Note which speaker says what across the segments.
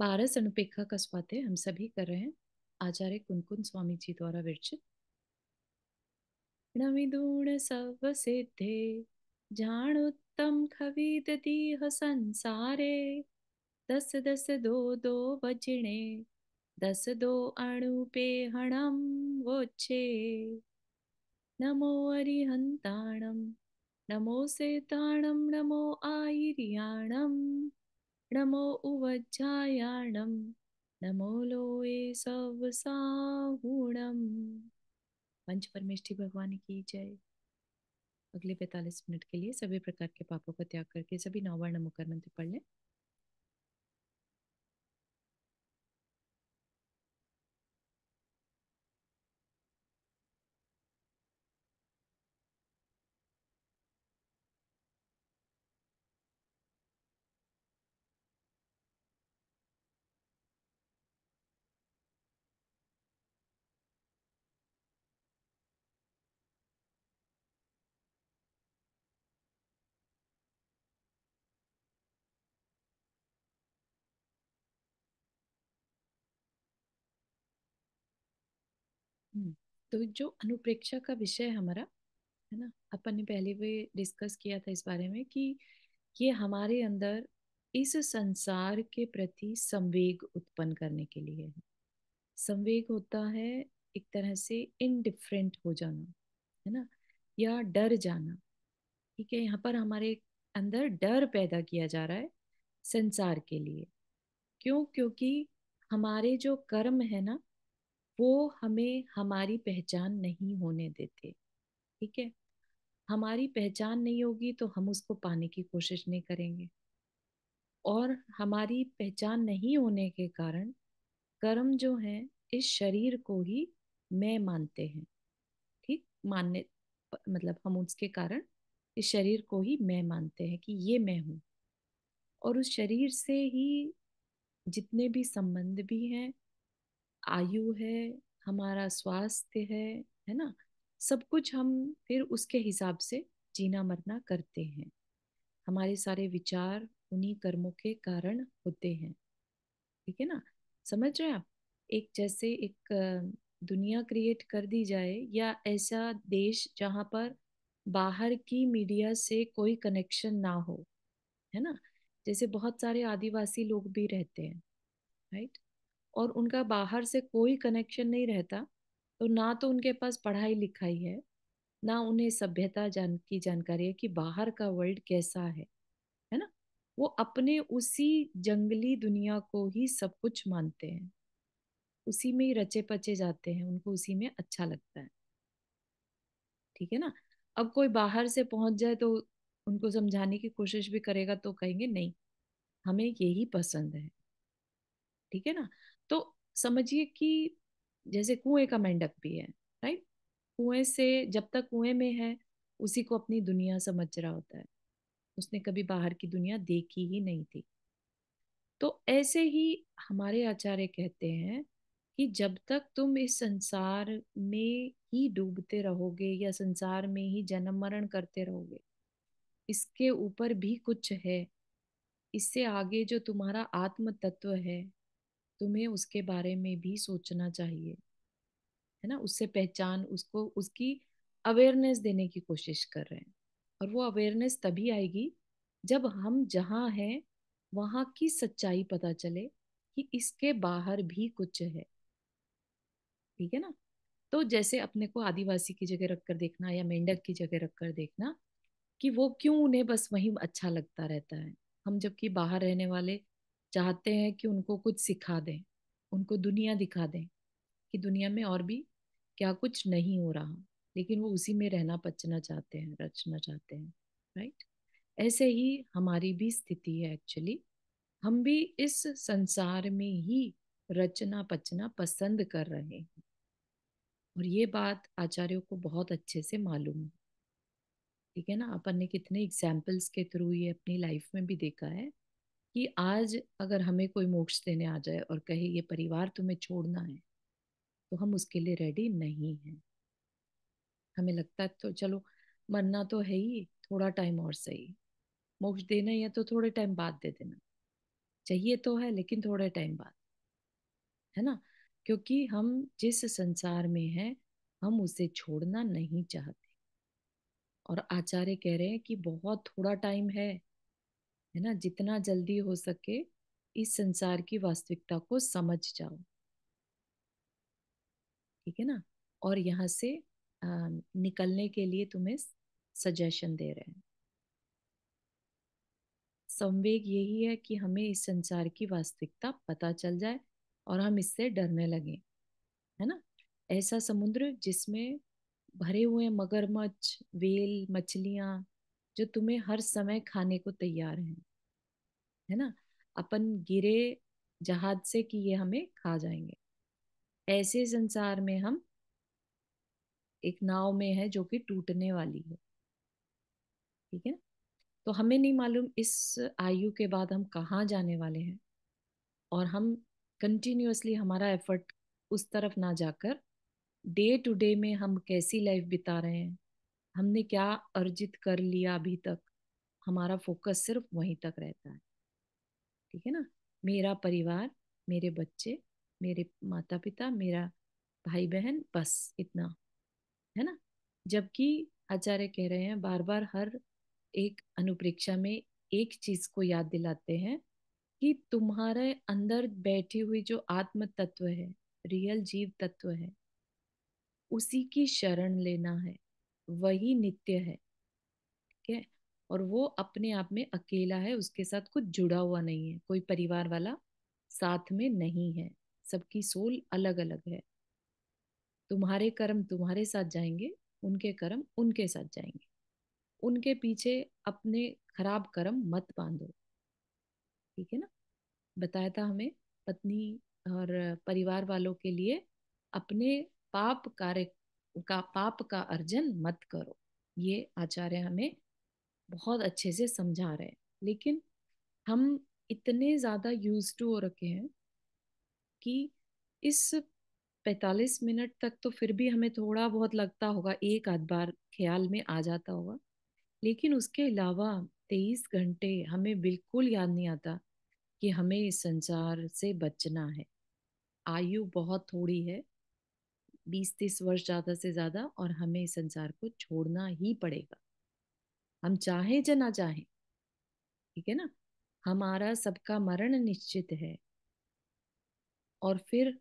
Speaker 1: बारस अनुपेखा का स्वाध्याय हम सभी कर रहे हैं आचार्य कुनकुन स्वामी जी द्वारा विरचित नविदूण सव सिद्धे जान उत्तम खवीद दीह संसारे दस दस दो दो वजणे दस दो अणुपे हणम वोचे नमो अरिहंताणम नमो सेताणम नमो आयिरियाणम नमो उवज्जायाणं नमो लोए सव साहुणम पंच परमेष्ठी भगवान की जय अगले पैतालीस मिनट के लिए सभी प्रकार के पापों का त्याग करके सभी नौवर्ण मुकर मंत्र पढ़ लें हम्म, तो जो अनुप्रेक्षा का विषय हमारा है ना अपन ने पहले भी डिस्कस किया था इस बारे में कि ये हमारे अंदर इस संसार के प्रति संवेग उत्पन्न करने के लिए है संवेग होता है एक तरह से इनडिफरेंट हो जाना है ना या डर जाना ठीक है यहाँ पर हमारे अंदर डर पैदा किया जा रहा है संसार के लिए क्यों क्योंकि हमारे जो कर्म है ना वो हमें हमारी पहचान नहीं होने देते ठीक है हमारी पहचान नहीं होगी तो हम उसको पाने की कोशिश नहीं करेंगे और हमारी पहचान नहीं होने के कारण कर्म जो है इस शरीर को ही मैं मानते हैं ठीक मानने मतलब हम उसके कारण इस शरीर को ही मैं मानते हैं कि ये मैं हूँ और उस शरीर से ही जितने भी संबंध भी हैं आयु है हमारा स्वास्थ्य है है ना सब कुछ हम फिर उसके हिसाब से जीना मरना करते हैं हमारे सारे विचार उन्हीं कर्मों के कारण होते हैं ठीक है ना समझ रहे हैं आप एक जैसे एक दुनिया क्रिएट कर दी जाए या ऐसा देश जहाँ पर बाहर की मीडिया से कोई कनेक्शन ना हो है ना जैसे बहुत सारे आदिवासी लोग भी रहते हैं राइट और उनका बाहर से कोई कनेक्शन नहीं रहता तो ना तो उनके पास पढ़ाई लिखाई है ना उन्हें सभ्यता जान की जानकारी है कि बाहर का वर्ल्ड कैसा है है ना वो अपने उसी जंगली दुनिया को ही सब कुछ मानते हैं उसी में ही रचे पचे जाते हैं उनको उसी में अच्छा लगता है ठीक है ना अब कोई बाहर से पहुंच जाए तो उनको समझाने की कोशिश भी करेगा तो कहेंगे नहीं हमें यही पसंद है ठीक है ना तो समझिए कि जैसे कुएं का मेंढक भी है राइट कुएं से जब तक कुएं में है उसी को अपनी दुनिया समझ रहा होता है उसने कभी बाहर की दुनिया देखी ही नहीं थी तो ऐसे ही हमारे आचार्य कहते हैं कि जब तक तुम इस संसार में ही डूबते रहोगे या संसार में ही जन्म मरण करते रहोगे इसके ऊपर भी कुछ है इससे आगे जो तुम्हारा आत्म तत्व है तुम्हें उसके बारे में भी सोचना चाहिए है ना उससे पहचान उसको उसकी अवेयरनेस देने की कोशिश कर रहे हैं और वो अवेयरनेस तभी आएगी जब हम जहाँ हैं वहाँ की सच्चाई पता चले कि इसके बाहर भी कुछ है ठीक है ना तो जैसे अपने को आदिवासी की जगह रखकर देखना या मेंढक की जगह रखकर देखना कि वो क्यों उन्हें बस वहीं अच्छा लगता रहता है हम जबकि बाहर रहने वाले चाहते हैं कि उनको कुछ सिखा दें उनको दुनिया दिखा दें कि दुनिया में और भी क्या कुछ नहीं हो रहा लेकिन वो उसी में रहना पचना चाहते हैं रचना चाहते हैं राइट ऐसे ही हमारी भी स्थिति है एक्चुअली हम भी इस संसार में ही रचना पचना पसंद कर रहे हैं और ये बात आचार्यों को बहुत अच्छे से मालूम है ठीक है ना अपन ने कितने एग्जाम्पल्स के थ्रू ये अपनी लाइफ में भी देखा है कि आज अगर हमें कोई मोक्ष देने आ जाए और कहे ये परिवार तुम्हें छोड़ना है तो हम उसके लिए रेडी नहीं हैं हमें लगता है तो चलो मरना तो है ही थोड़ा टाइम और सही मोक्ष देना या तो थोड़े टाइम बाद दे देना चाहिए तो है लेकिन थोड़े टाइम बाद है ना क्योंकि हम जिस संसार में हैं हम उसे छोड़ना नहीं चाहते और आचार्य कह रहे हैं कि बहुत थोड़ा टाइम है है ना जितना जल्दी हो सके इस संसार की वास्तविकता को समझ जाओ ठीक है ना और यहाँ से निकलने के लिए तुम्हें सजेशन दे रहे हैं संवेग यही है कि हमें इस संसार की वास्तविकता पता चल जाए और हम इससे डरने लगे है ना ऐसा समुद्र जिसमें भरे हुए मगरमच्छ वेल मछलियाँ जो तुम्हें हर समय खाने को तैयार है है ना अपन गिरे जहाज से कि ये हमें खा जाएंगे ऐसे संसार में हम एक नाव में है जो कि टूटने वाली है ठीक है तो हमें नहीं मालूम इस आयु के बाद हम कहाँ जाने वाले हैं और हम कंटिन्यूसली हमारा एफर्ट उस तरफ ना जाकर डे टू डे में हम कैसी लाइफ बिता रहे हैं हमने क्या अर्जित कर लिया अभी तक हमारा फोकस सिर्फ वहीं तक रहता है ठीक है ना मेरा परिवार मेरे बच्चे मेरे माता पिता मेरा भाई बहन बस इतना है ना जबकि आचार्य कह रहे हैं बार बार हर एक अनुप्रेक्षा में एक चीज को याद दिलाते हैं कि तुम्हारे अंदर बैठी हुई जो आत्म तत्व है रियल जीव तत्व है उसी की शरण लेना है वही नित्य है ठीक है और वो अपने आप में अकेला है उसके साथ कुछ जुड़ा हुआ नहीं है कोई परिवार वाला साथ में नहीं है सबकी सोल अलग अलग है तुम्हारे कर्म तुम्हारे साथ जाएंगे उनके कर्म उनके साथ जाएंगे उनके पीछे अपने खराब कर्म मत बांधो ठीक है ना बताया था हमें पत्नी और परिवार वालों के लिए अपने पाप कार्य का पाप का अर्जन मत करो ये आचार्य हमें बहुत अच्छे से समझा रहे हैं लेकिन हम इतने ज़्यादा यूज टू हो रखे हैं कि इस 45 मिनट तक तो फिर भी हमें थोड़ा बहुत लगता होगा एक आध बार ख्याल में आ जाता होगा लेकिन उसके अलावा तेईस घंटे हमें बिल्कुल याद नहीं आता कि हमें इस संसार से बचना है आयु बहुत थोड़ी है बीस तीस वर्ष ज्यादा से ज्यादा और हमें इस संसार को छोड़ना ही पड़ेगा हम चाहे या ना चाहे ठीक है ना हमारा सबका मरण निश्चित है और फिर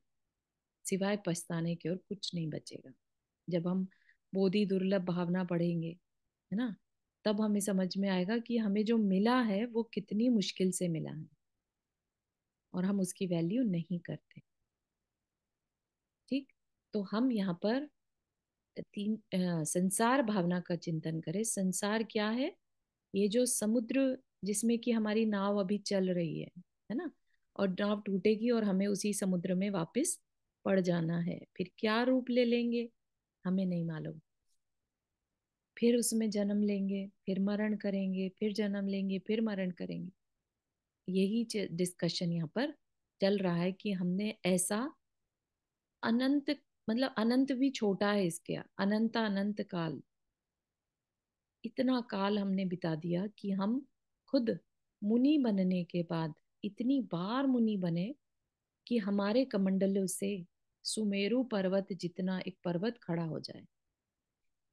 Speaker 1: सिवाय पछताने के और कुछ नहीं बचेगा जब हम बोधि दुर्लभ भावना पढ़ेंगे है ना तब हमें समझ में आएगा कि हमें जो मिला है वो कितनी मुश्किल से मिला है और हम उसकी वैल्यू नहीं करते तो हम यहाँ पर तीन आ, संसार भावना का चिंतन करें संसार क्या है ये जो समुद्र जिसमें कि हमारी नाव अभी चल रही है है ना और नाव टूटेगी और हमें उसी समुद्र में वापस पड़ जाना है फिर क्या रूप ले लेंगे हमें नहीं मालूम फिर उसमें जन्म लेंगे फिर मरण करेंगे फिर जन्म लेंगे फिर मरण करेंगे यही डिस्कशन यहाँ पर चल रहा है कि हमने ऐसा अनंत मतलब अनंत भी छोटा है इसके अनंत अनंत काल इतना काल हमने बिता दिया कि हम खुद मुनि बनने के बाद इतनी बार मुनि बने कि हमारे कमंडलों से सुमेरु पर्वत जितना एक पर्वत खड़ा हो जाए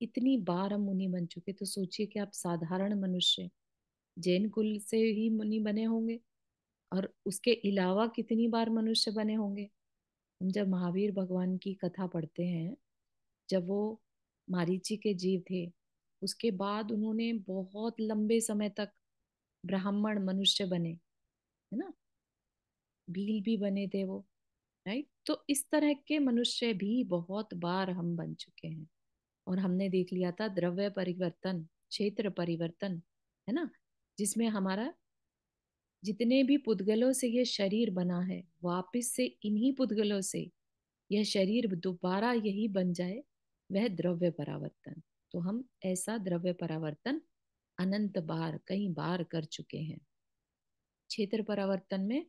Speaker 1: इतनी बार हम मुनि बन चुके तो सोचिए कि आप साधारण मनुष्य जैन कुल से ही मुनि बने होंगे और उसके अलावा कितनी बार मनुष्य बने होंगे हम जब महावीर भगवान की कथा पढ़ते हैं जब वो मारीची के जीव थे उसके बाद उन्होंने बहुत लंबे समय तक ब्राह्मण मनुष्य बने है ना भील भी बने थे वो राइट तो इस तरह के मनुष्य भी बहुत बार हम बन चुके हैं और हमने देख लिया था द्रव्य परिवर्तन क्षेत्र परिवर्तन है ना जिसमें हमारा जितने भी पुद्गलों से यह शरीर बना है वापिस से इन्हीं पुद्गलों से यह शरीर दोबारा यही बन जाए वह द्रव्य परावर्तन तो हम ऐसा द्रव्य परावर्तन अनंत बार कई बार कर चुके हैं क्षेत्र परावर्तन में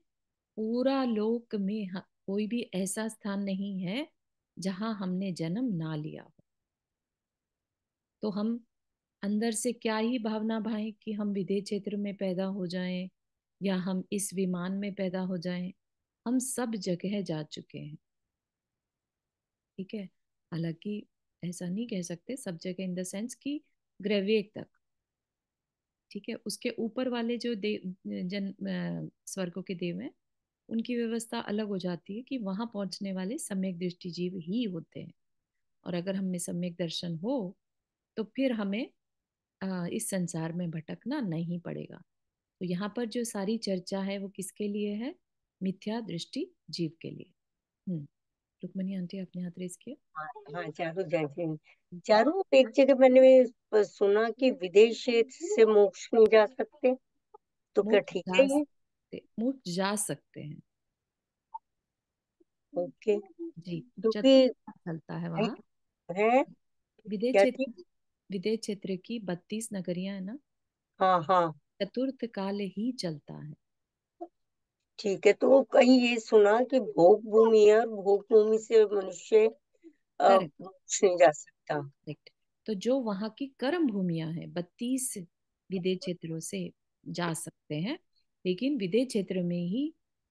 Speaker 1: पूरा लोक में कोई भी ऐसा स्थान नहीं है जहां हमने जन्म ना लिया हो तो हम अंदर से क्या ही भावना भाई कि हम विदेह क्षेत्र में पैदा हो जाएं या हम इस विमान में पैदा हो जाएं हम सब जगह जा चुके हैं ठीक है हालांकि ऐसा नहीं कह सकते सब जगह इन द सेंस कि ग्रेवे तक ठीक है उसके ऊपर वाले जो देव जन स्वर्गों के देव हैं उनकी व्यवस्था अलग हो जाती है कि वहां पहुंचने वाले सम्यक दृष्टि जीव ही होते हैं और अगर हमें सम्यक दर्शन हो तो फिर हमें इस संसार में भटकना नहीं पड़ेगा तो यहाँ पर जो सारी चर्चा है वो किसके लिए है मिथ्या दृष्टि जीव के लिए हम्म, रुकमणी
Speaker 2: आंटी आपने हाथ रेस किया हाँ चारू हाँ, जय चारू एक जगह मैंने सुना कि विदेश से मोक्ष नहीं जा सकते तो क्या ठीक है
Speaker 1: मोक्ष जा सकते हैं ओके जी तो चलता है वहाँ है विदेश क्षेत्र विदेश क्षेत्र की बत्तीस नगरिया है ना हाँ हाँ चतुर्थ काल ही चलता है
Speaker 2: ठीक है तो कहीं ये सुना कि भोग भूमि है और भोग भूमि से मनुष्य जा सकता तो जो वहाँ की कर्म
Speaker 1: भूमिया है बत्तीस विदे क्षेत्रों से जा सकते हैं लेकिन विदे क्षेत्र में ही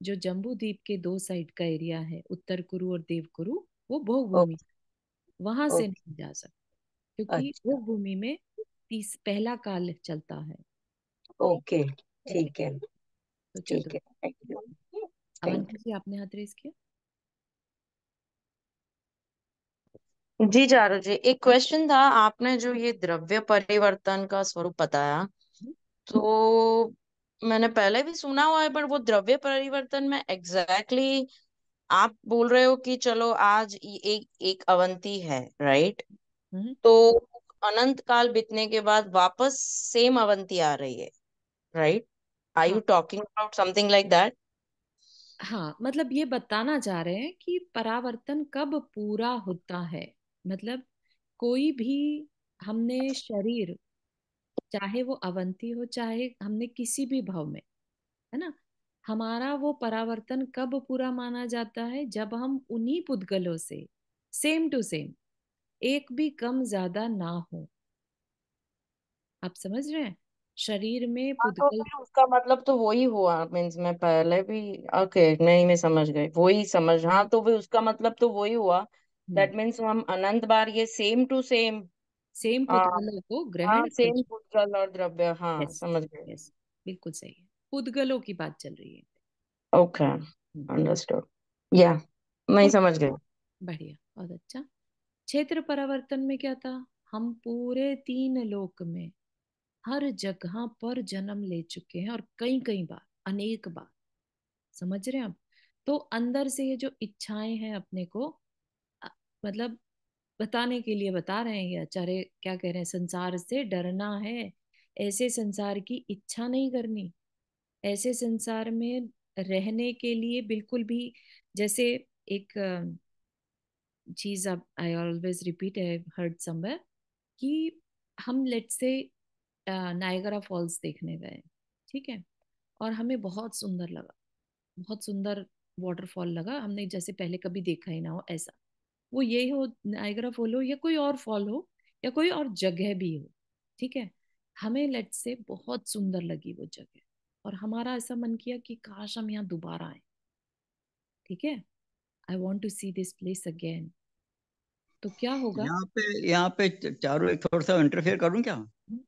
Speaker 1: जो जम्बू द्वीप के दो साइड का एरिया है उत्तर कुरु और देव कुरु वो भोग भूमि वहां से नहीं जा सकते क्योंकि अच्छा। भोग भूमि में तीस पहला काल चलता है
Speaker 2: ओके ठीक है तो ठीक है थैंक यू
Speaker 1: जी आपने हाथ रेस किया
Speaker 2: जी चारू जी एक क्वेश्चन था आपने जो ये द्रव्य परिवर्तन का स्वरूप बताया तो मैंने पहले भी सुना हुआ है पर वो द्रव्य परिवर्तन में एग्जैक्टली exactly आप बोल रहे हो कि चलो आज एक एक अवंती है राइट हम्म। तो अनंत काल बीतने के बाद वापस सेम अवंती आ रही है right Are you talking about
Speaker 1: something like that हाँ मतलब ये बताना चाह रहे हैं कि परावर्तन कब पूरा होता है मतलब कोई भी हमने शरीर चाहे वो अवंती हो चाहे हमने किसी भी भाव में है ना हमारा वो परावर्तन कब पूरा माना जाता है जब हम उन्हीं पुद्गलों से सेम टू सेम एक भी कम ज्यादा ना हो
Speaker 2: आप समझ रहे हैं शरीर में हाँ तो पुद्गल फिर उसका मतलब तो वही हुआ मीन्स मैं पहले भी ओके नहीं मैं समझ गई वही समझ हाँ तो भी उसका मतलब तो वही हुआ दैट मीन्स हम अनंत बार ये सेम टू सेम सेम हाँ पुद्गलों को हाँ ग्रहण सेम कर भूतगल और द्रव्य हाँ yes, समझ गए yes, बिल्कुल सही है पुद्गलों की बात चल रही है ओके हम्म, अंडरस्टूड या नहीं और समझ गए
Speaker 1: बढ़िया बहुत अच्छा क्षेत्र परावर्तन में क्या था हम पूरे तीन लोक में हर जगह पर जन्म ले चुके हैं और कई कई बार अनेक बार समझ रहे हैं आप तो अंदर से ये जो इच्छाएं हैं अपने को मतलब बताने के लिए बता रहे हैं ये आचार्य क्या कह रहे हैं संसार से डरना है ऐसे संसार की इच्छा नहीं करनी ऐसे संसार में रहने के लिए बिल्कुल भी जैसे एक चीज आई ऑलवेज रिपीट है हर्ड समवेयर कि हम लेट से नायगरा फॉल्स देखने गए ठीक है और हमें बहुत सुंदर लगा बहुत सुंदर वाटरफॉल लगा हमने जैसे पहले कभी देखा ही ना हो ऐसा वो ये हो नायगरा फॉल हो या कोई और फॉल हो या कोई और जगह भी हो ठीक है हमें लेट से बहुत सुंदर लगी वो जगह और हमारा ऐसा मन किया कि काश हम यहाँ दोबारा आए ठीक है I want to see this place again तो क्या होगा यहाँ
Speaker 3: पे यहाँ पे चारों एक थोड़ा सा इंटरफेयर करूँ क्या हम्म।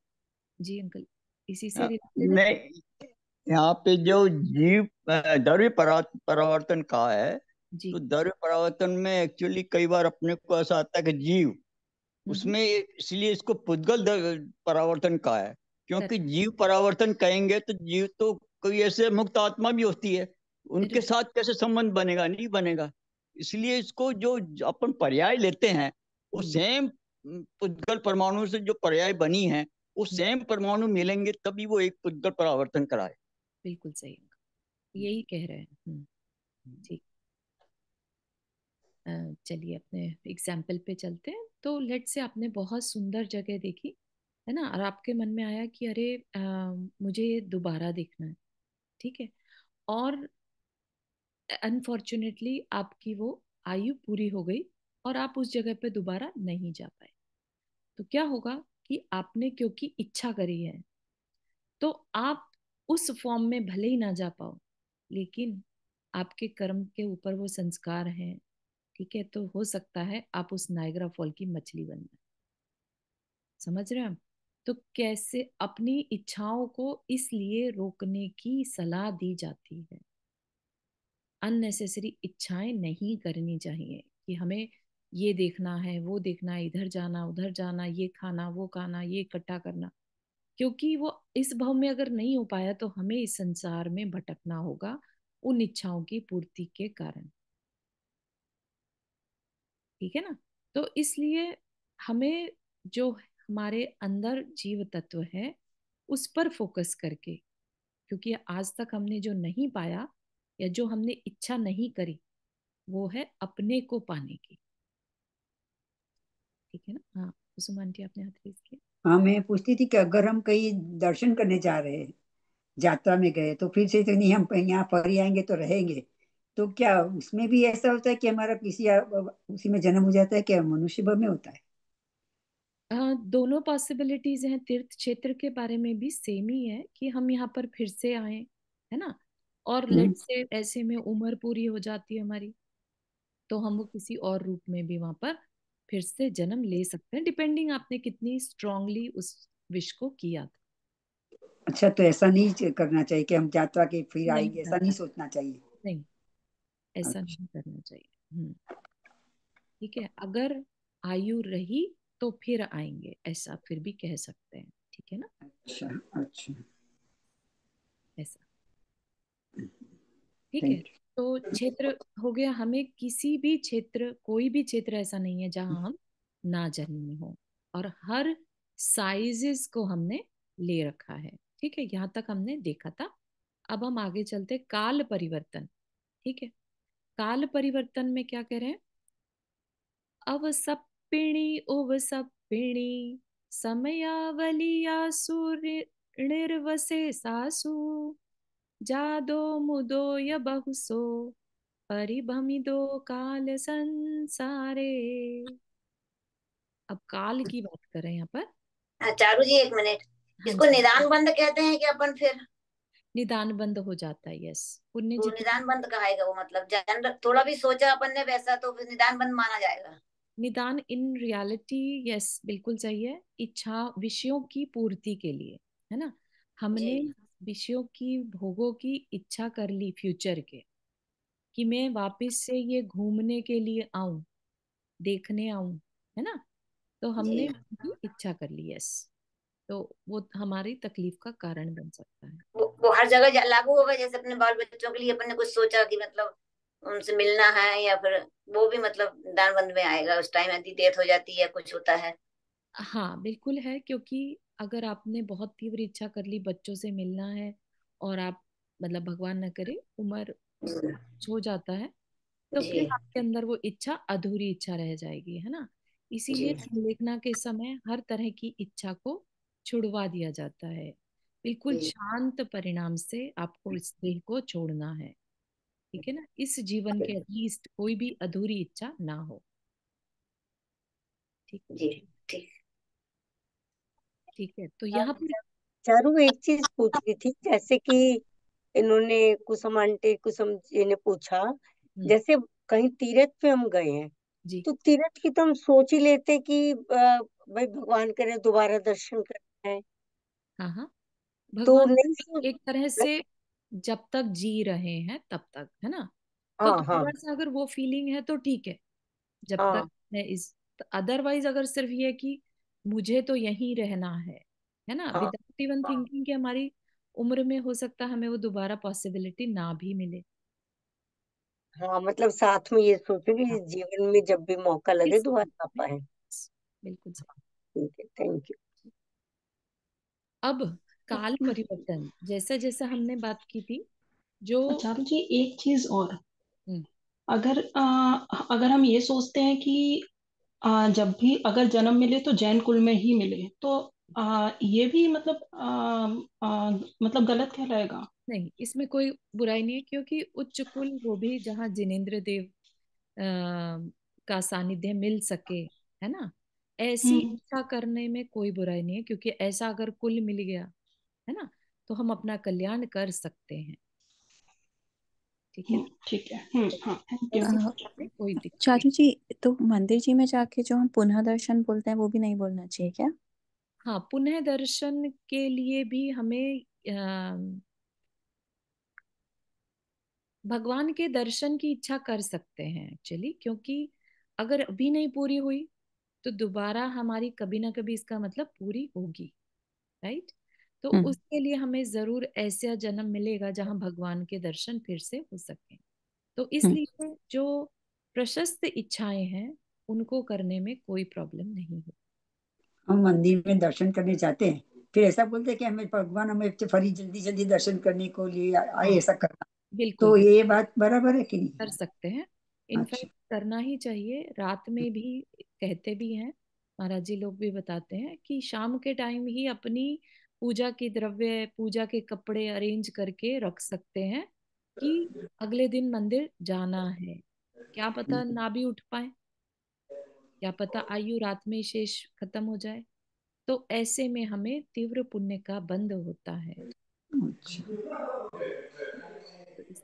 Speaker 1: जी अंकल इसी से नहीं
Speaker 3: हाँ, यहाँ पे जो जीव द्रव्य परावर्तन का है तो द्रव्य परावर्तन में एक्चुअली कई बार अपने को ऐसा आता है कि जीव उसमें इसलिए इसको पुद्गल परावर्तन का है क्योंकि जीव परावर्तन कहेंगे तो जीव तो कोई ऐसे मुक्त आत्मा भी होती है उनके साथ कैसे संबंध बनेगा नहीं बनेगा इसलिए इसको जो अपन पर्याय लेते हैं वो सेम पुद्गल परमाणु से जो पर्याय बनी है वो सेम परमाणु मिलेंगे तभी वो एक पद पर परावर्तन कराए
Speaker 1: बिल्कुल सही यही कह रहे हैं हम्म, ठीक चलिए अपने एग्जाम्पल पे चलते हैं तो लेट से आपने बहुत सुंदर जगह देखी है ना और आपके मन में आया कि अरे आ, मुझे ये दोबारा देखना है ठीक है और अनफॉर्चुनेटली आपकी वो आयु पूरी हो गई और आप उस जगह पे दोबारा नहीं जा पाए तो क्या होगा कि आपने क्योंकि इच्छा करी है तो आप उस फॉर्म में भले ही ना जा पाओ लेकिन आपके कर्म के ऊपर वो संस्कार है ठीक है तो हो सकता है आप उस नायगरा फॉल की मछली बन जाए समझ रहे हैं आप तो कैसे अपनी इच्छाओं को इसलिए रोकने की सलाह दी जाती है अननेसेसरी इच्छाएं नहीं करनी चाहिए कि हमें ये देखना है वो देखना है इधर जाना उधर जाना ये खाना वो खाना ये इकट्ठा करना क्योंकि वो इस भाव में अगर नहीं हो पाया तो हमें इस संसार में भटकना होगा उन इच्छाओं की पूर्ति के कारण ठीक है ना तो इसलिए हमें जो हमारे अंदर जीव तत्व है उस पर फोकस करके क्योंकि आज तक हमने जो नहीं पाया या जो हमने इच्छा नहीं करी वो है अपने को पाने की ठीक है ना हाँ कुसुम आंटी आपने हाथ रेस किया
Speaker 2: हाँ मैं पूछती थी कि अगर हम कहीं दर्शन करने जा रहे हैं यात्रा में गए तो फिर से तो नहीं हम यहाँ पर ही आएंगे तो रहेंगे तो क्या उसमें भी ऐसा होता है कि हमारा किसी उसी में जन्म हो जाता है क्या मनुष्य भव में होता है
Speaker 1: Uh, दोनों पॉसिबिलिटीज हैं तीर्थ क्षेत्र के बारे में भी सेम ही है कि हम यहाँ पर फिर से आए है ना और लेट हम्म। से ऐसे में उम्र पूरी हो जाती है हमारी तो हम वो किसी और रूप में भी वहां पर फिर से जन्म ले सकते हैं डिपेंडिंग आपने कितनी स्ट्रांगली उस विश को किया था
Speaker 2: अच्छा तो ऐसा नहीं करना चाहिए कि हम यात्रा के फिर आएंगे ऐसा नहीं सोचना चाहिए नहीं
Speaker 1: ऐसा अच्छा। नहीं करना चाहिए हम्म। ठीक है अगर आयु रही तो फिर आएंगे ऐसा फिर भी कह सकते हैं
Speaker 2: ठीक है ना अच्छा अच्छा ऐसा
Speaker 1: ठीक है तो क्षेत्र हो गया हमें किसी भी क्षेत्र कोई भी क्षेत्र ऐसा नहीं है जहां हम ना जन्मे हो और हर साइजेस को हमने ले रखा है ठीक है यहाँ तक हमने देखा था अब हम आगे चलते काल परिवर्तन ठीक है काल परिवर्तन में क्या कह रहे हैं अव अवसपिणी उवसपिणी समयावली सूर्य निर्वसे सासू जादो मुदो य बहुसो परिभमिदो काल संसारे अब काल की बात कर रहे हैं यहाँ पर
Speaker 2: हाँ, चारू जी एक मिनट हाँ इसको निदान बंद कहते हैं कि अपन फिर
Speaker 1: निदान बंद हो जाता है यस
Speaker 2: पुण्य तो निदान बंद कहाएगा वो मतलब जन थोड़ा भी सोचा अपन ने वैसा तो निदान बंद माना जाएगा
Speaker 1: निदान इन रियलिटी यस बिल्कुल सही है इच्छा विषयों की पूर्ति के लिए है ना हमने विषयों की भोगों की इच्छा कर ली फ्यूचर के कि मैं वापस से ये घूमने के लिए आऊं देखने आऊं है ना तो हमने इच्छा कर ली यस तो वो हमारी तकलीफ का कारण बन सकता है
Speaker 2: वो, वो हर जगह लागू होगा जैसे अपने बाल बच्चों के लिए अपन ने कुछ सोचा कि मतलब उनसे मिलना है या फिर वो भी मतलब दानबंद में आएगा उस टाइम डेथ हो जाती है कुछ होता है
Speaker 1: हाँ बिल्कुल है क्योंकि अगर आपने बहुत तीव्र इच्छा कर ली बच्चों से मिलना है और आप मतलब भगवान ना करे उम्र हो जाता है तो फिर आपके अंदर वो इच्छा अधूरी इच्छा रह जाएगी है ना इसीलिए संलेखना के समय हर तरह की इच्छा को छुड़वा दिया जाता है बिल्कुल शांत परिणाम से आपको इस देह को छोड़ना है ठीक है ना इस जीवन के अधीस्ट कोई भी अधूरी इच्छा ना हो
Speaker 2: ठीक है ठीक है तो हाँ। यहाँ पर चारू एक चीज पूछ रही थी जैसे कि इन्होंने कुसुम आंटी कुसुम जी ने पूछा जैसे कहीं तीर्थ पे हम गए हैं जी तो तीर्थ की तो हम सोच ही लेते कि भाई भगवान करे दोबारा दर्शन करना हाँ, हाँ। तो नहीं तो एक तरह से जब तक जी
Speaker 1: रहे हैं तब तक है ना तो हाँ हाँ थोड़ा सा अगर वो फीलिंग है तो ठीक है जब तक है इस अदरवाइज अगर सिर्फ ये कि मुझे तो यहीं रहना है है ना विदाउट इवन थिंकिंग कि हमारी उम्र में हो सकता हमें वो दोबारा पॉसिबिलिटी ना भी मिले
Speaker 2: हाँ मतलब साथ में ये सोचो कि हाँ। जीवन में जब भी मौका लगे दोबारा आ पाए बिल्कुल हाँ, ठीक है थैंक यू
Speaker 1: अब काल अच्छा। परिवर्तन जैसा जैसा हमने बात की थी जो अच्छा जी एक चीज और हम्म। अगर आ, अगर हम ये सोचते हैं कि आ, जब भी अगर जन्म मिले तो जैन कुल में ही मिले तो आ, ये भी मतलब आ, आ, मतलब गलत कहलाएगा नहीं इसमें कोई बुराई नहीं है क्योंकि उच्च कुल वो भी जहाँ जिनेन्द्र देव आ, का सानिध्य मिल सके है ना ऐसी हम्म। इच्छा करने में कोई बुराई नहीं है क्योंकि ऐसा अगर कुल मिल गया है ना तो हम अपना कल्याण कर सकते हैं ठीक है हम्म, ठीक है हम्म, हाँ चाचू जी तो मंदिर जी में जाके जो हम पुनः दर्शन बोलते हैं वो भी नहीं बोलना चाहिए क्या हाँ पुनः दर्शन के लिए भी हमें भगवान के दर्शन की इच्छा कर सकते हैं एक्चुअली क्योंकि अगर अभी नहीं पूरी हुई तो दोबारा हमारी कभी ना कभी इसका मतलब पूरी होगी राइट right? तो हम्म। उसके लिए हमें जरूर ऐसा जन्म मिलेगा जहां भगवान के दर्शन फिर से हो सके तो हम्म। इसलिए जो प्रशस्त इच्छाएं हैं
Speaker 2: उनको करने में कोई प्रॉब्लम नहीं है हम मंदिर में दर्शन करने जाते हैं फिर ऐसा बोलते हैं कि हमें भगवान हमें फरी जल्दी जल्दी दर्शन करने को लिए आए हाँ। ऐसा करना तो बिल्कुल तो ये बात बराबर है कि नहीं कर सकते हैं अच्छा। इनफैक्ट
Speaker 1: अच्छा। करना ही चाहिए रात में हम्म। भी कहते भी हैं महाराज जी लोग भी बताते हैं कि शाम के टाइम ही अपनी पूजा के द्रव्य पूजा के कपड़े अरेंज करके रख सकते हैं कि अगले दिन मंदिर जाना है क्या पता हम्म। ना भी उठ पाए क्या पता आयु रात में शेष खत्म हो जाए तो ऐसे में हमें
Speaker 2: तीव्र पुण्य का बंध होता है अच्छा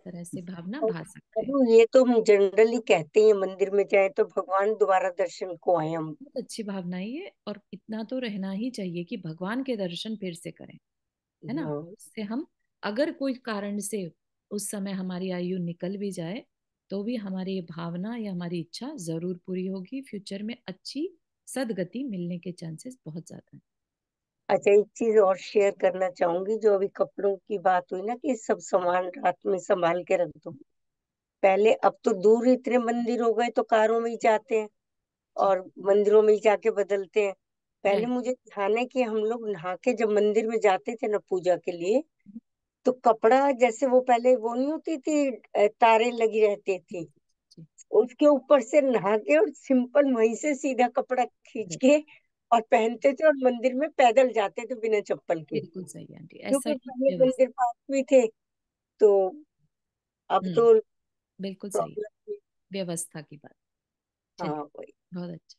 Speaker 2: तरह से भावना भा सकते हैं ये तो हम जनरली कहते हैं मंदिर में जाए तो भगवान दोबारा दर्शन को आए हम
Speaker 1: बहुत अच्छी भावना ये और इतना तो रहना ही चाहिए कि भगवान के दर्शन फिर से करें है ना हाँ। उससे हम अगर कोई कारण से उस समय हमारी आयु निकल भी जाए तो भी हमारी ये भावना या हमारी इच्छा जरूर पूरी होगी फ्यूचर में अच्छी सदगति मिलने के चांसेस बहुत ज्यादा है
Speaker 2: अच्छा एक चीज और शेयर करना चाहूंगी जो अभी कपड़ों की बात हुई ना कि सब सामान रात में संभाल के रख दो पहले अब तो दूर इतने मंदिर हो गए तो कारों में ही जाते हैं और मंदिरों में ही जाके बदलते हैं पहले हम्म। मुझे ध्यान है कि हम लोग नहा के जब मंदिर में जाते थे ना पूजा के लिए तो कपड़ा जैसे वो पहले वो नहीं होती थी तारे लगी रहती थी उसके ऊपर से नहा के और सिंपल वहीं से सीधा कपड़ा खींच हम्म। के और पहनते थे और मंदिर में पैदल जाते थे बिना चप्पल के बिल्कुल सही आंटी ऐसा पहले मंदिर पास भी थे तो अब हम्म, तो बिल्कुल सही व्यवस्था की बात हाँ
Speaker 1: बहुत अच्छा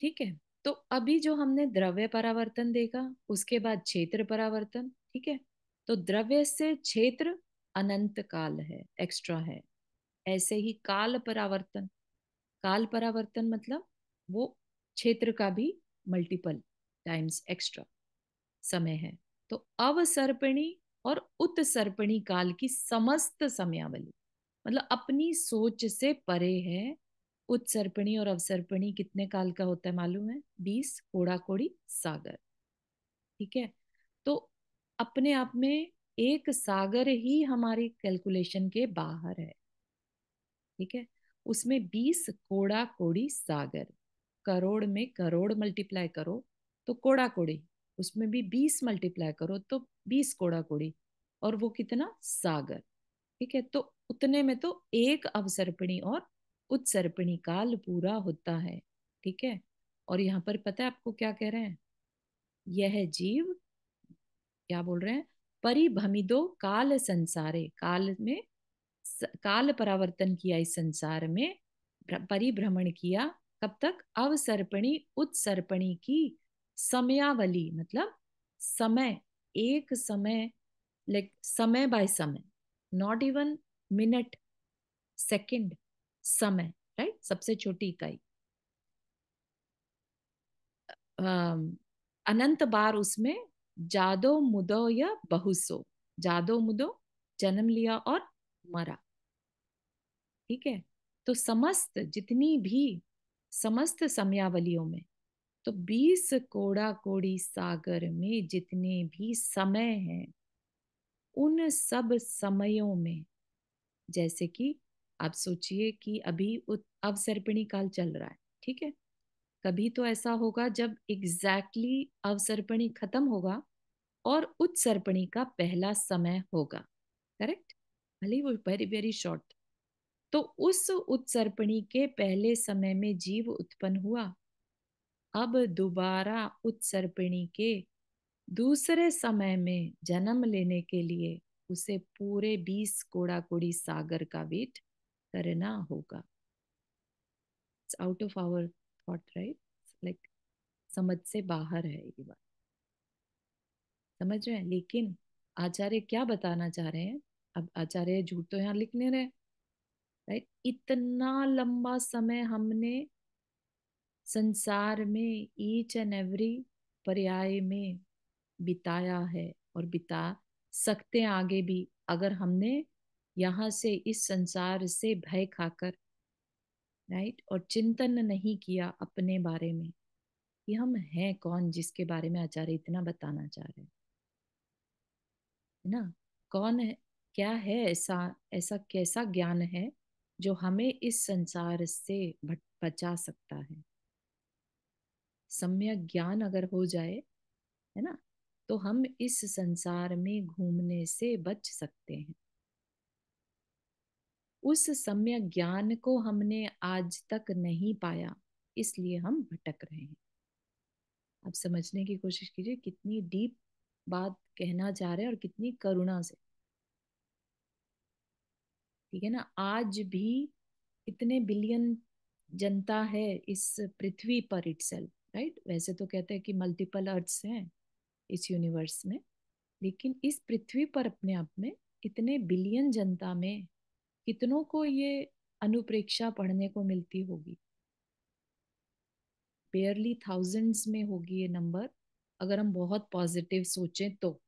Speaker 1: ठीक है तो अभी जो हमने द्रव्य परावर्तन देखा उसके बाद क्षेत्र परावर्तन ठीक है तो द्रव्य से क्षेत्र अनंत काल है एक्स्ट्रा है ऐसे ही काल परावर्तन काल परावर्तन मतलब वो क्षेत्र का भी मल्टीपल टाइम्स एक्स्ट्रा समय है तो अवसर्पणी और उत्सर्पणी काल की समस्त समयावली मतलब अपनी सोच से परे है उत्सर्पणी और अवसर्पणी कितने काल का होता है मालूम है बीस कोड़ा कोड़ी सागर ठीक है तो अपने आप में एक सागर ही हमारी कैलकुलेशन के बाहर है ठीक है उसमें बीस कोड़ा कोड़ी सागर करोड़ में करोड़ मल्टीप्लाई करो तो कोड़ा कोड़ी उसमें भी बीस मल्टीप्लाई करो तो बीस कोड़ा कोड़ी और वो कितना सागर ठीक है तो उतने में तो एक अवसर्पिणी और उत्सर्पिणी काल पूरा होता है ठीक है और यहाँ पर पता है आपको क्या कह रहे हैं यह जीव क्या बोल रहे हैं परिभ्रमिदो काल संसारे काल में काल परावर्तन किया इस संसार में परिभ्रमण किया कब तक अवसर्पणी उत्सर्पणी की समयावली मतलब समय एक समय लाइक समय बाय समय नॉट इवन मिनट सेकंड समय राइट right? सबसे छोटी इकाई अनंत बार उसमें जादो मुदो या बहुसो जादो मुदो जन्म लिया और मरा ठीक है तो समस्त जितनी भी समस्त समयावलियों में तो बीस कोड़ा कोड़ी सागर में जितने भी समय हैं उन सब समयों में जैसे कि आप सोचिए कि अभी अवसर्पिणी काल चल रहा है ठीक है कभी तो ऐसा होगा जब एग्जैक्टली exactly अवसर्पणी खत्म होगा और उत्सर्पणी का पहला समय होगा करेक्ट भले वो वेरी वेरी शॉर्ट तो उस उत्सर्पणी के पहले समय में जीव उत्पन्न हुआ अब दोबारा उत्सर्पिणी के दूसरे समय में जन्म लेने के लिए उसे पूरे बीस कोड़ा कोड़ी सागर का वेट करना होगा out of our thought right like समझ से बाहर है ये बात समझ रहे हैं लेकिन आचार्य क्या बताना चाह रहे हैं अब आचार्य झूठ तो यहाँ लिखने रहे रहे राइट इतना लंबा समय हमने संसार में ईच एंड एवरी पर्याय में बिताया है और बिता सकते हैं आगे भी अगर हमने यहाँ से इस संसार से भय खाकर राइट और चिंतन नहीं किया अपने बारे में कि हम हैं कौन जिसके बारे में आचार्य इतना बताना चाह रहे हैं ना कौन है क्या है ऐसा ऐसा कैसा ज्ञान है जो हमें इस संसार से बचा सकता है सम्यक ज्ञान अगर हो जाए है ना तो हम इस संसार में घूमने से बच सकते हैं उस सम्यक ज्ञान को हमने आज तक नहीं पाया इसलिए हम भटक रहे हैं आप समझने की कोशिश कीजिए कितनी डीप बात कहना चाह रहे हैं और कितनी करुणा से ठीक है ना आज भी इतने बिलियन जनता है इस पृथ्वी पर इट राइट वैसे तो कहते हैं कि मल्टीपल अर्थ्स हैं इस यूनिवर्स में लेकिन इस पृथ्वी पर अपने आप में इतने बिलियन जनता में कितनों को ये अनुप्रेक्षा पढ़ने को मिलती होगी बेयरली थाउजेंड्स में होगी ये नंबर अगर हम बहुत पॉजिटिव सोचें तो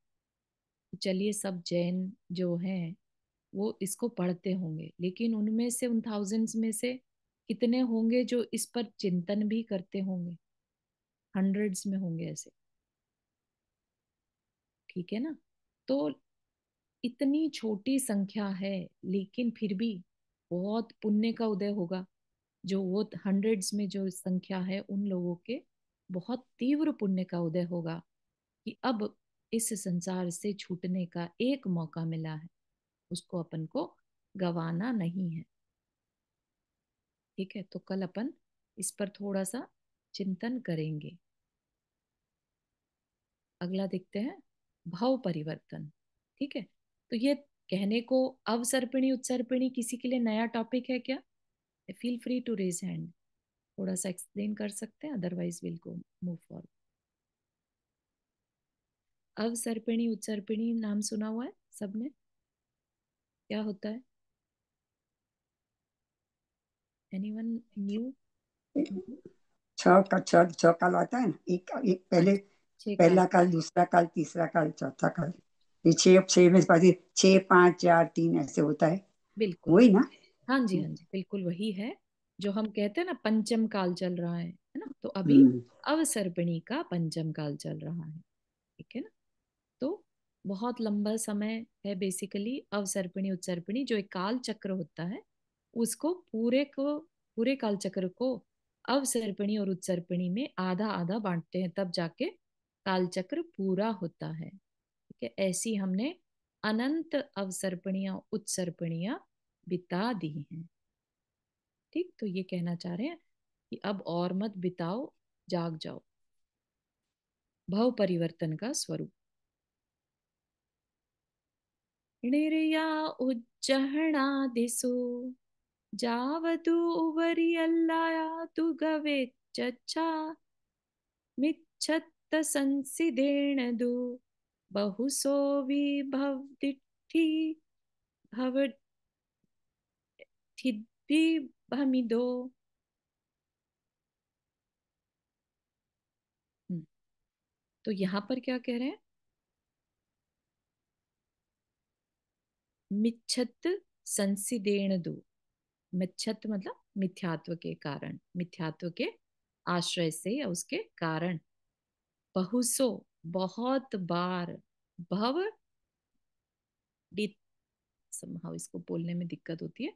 Speaker 1: चलिए सब जैन जो हैं वो इसको पढ़ते होंगे लेकिन उनमें से उन थाउजेंड्स में से कितने होंगे जो इस पर चिंतन भी करते होंगे हंड्रेड्स में होंगे ऐसे ठीक है ना तो इतनी छोटी संख्या है लेकिन फिर भी बहुत पुण्य का उदय होगा जो वो हंड्रेड्स में जो संख्या है उन लोगों के बहुत तीव्र पुण्य का उदय होगा कि अब इस संसार से छूटने का एक मौका मिला है उसको अपन को गवाना नहीं है ठीक है तो कल अपन इस पर थोड़ा सा चिंतन करेंगे अगला देखते हैं भाव परिवर्तन ठीक है तो ये कहने को अवसर्पिणी उत्सर्पिणी किसी के लिए नया टॉपिक है क्या feel free to raise hand थोड़ा सा एक्सप्लेन कर सकते हैं otherwise will go move forward अवसर्पिणी उत्सर्पिणी नाम सुना हुआ है सबने क्या
Speaker 2: होता है एनीवन न्यू छ का छ छ काल आता है ना एक एक पहले पहला काल दूसरा काल तीसरा काल चौथा काल ये छह छह में छह पांच चार तीन ऐसे होता है
Speaker 1: बिल्कुल वही ना हाँ जी हाँ जी बिल्कुल वही है जो हम कहते हैं ना पंचम काल चल रहा है है ना तो अभी हम्म। अवसर्पिणी का पंचम काल चल रहा है ठीक है ना बहुत लंबा समय है बेसिकली अवसर्पिणी उत्सर्पिणी जो एक काल चक्र होता है उसको पूरे को पूरे काल चक्र को अवसर्पिणी और उत्सर्पिणी में आधा आधा बांटते हैं तब जाके काल चक्र पूरा होता है ठीक है ऐसी हमने अनंत अवसर्पणिया उत्सर्पणिया बिता दी हैं ठीक तो ये कहना चाह रहे हैं कि अब और मत बिताओ जाग जाओ भव परिवर्तन का स्वरूप ನಿರ್ಯಾ ಉಜ್ಜಹಣಾದಿಸು ಜಾವದು ಉವರಿಯಲ್ಲಾತುಗವೆ ಚಚ್ಚ ಮಿಚ್ಚತ್ತ ಸಂಸಿದೇಣದು ಬಹುಸೋ ವಿಭವ್ದಿಟ್ಟಿ ಭವ ಥಿದ್ದಿ ಭಮಿದೋ तो यहाँ पर क्या कह रहे हैं मिच्छत संसिदेण दु मिच्छत मतलब मिथ्यात्व के कारण मिथ्यात्व के आश्रय से या उसके कारण बहुसो बहुत बार भव समहाउ इसको बोलने में दिक्कत होती है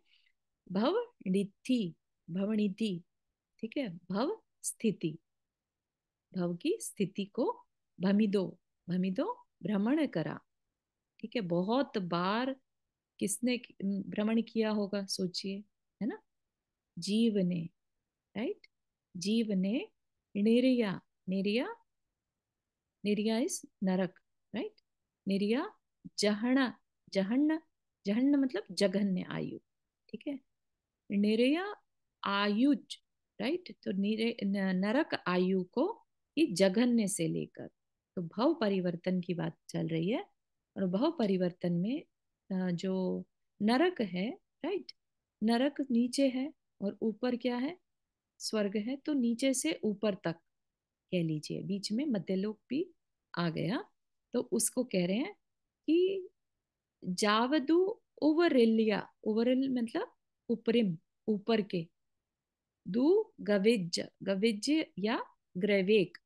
Speaker 1: भव निधि भवनिधि ठीक है भव स्थिति भव की स्थिति को भमिदो भमिदो भ्रमण करा ठीक है बहुत बार किसने भ्रमण किया होगा सोचिए है ना जीव ने राइट जीव ने निर्या निरिया निरिया इज नरक राइट निरिया जहन जहन जहन मतलब जघन्य आयु ठीक है निरिया आयुज राइट तो निर नरक आयु को ये जघन्य से लेकर तो भव परिवर्तन की बात चल रही है और भव परिवर्तन में जो नरक है राइट नरक नीचे है और ऊपर क्या है स्वर्ग है तो नीचे से ऊपर तक कह लीजिए बीच में मध्यलोक भी आ गया तो उसको कह रहे हैं कि जावदु ओवरेलिया ओवरेल मतलब उपरिम ऊपर के दु गविज गविज या ग्रवेक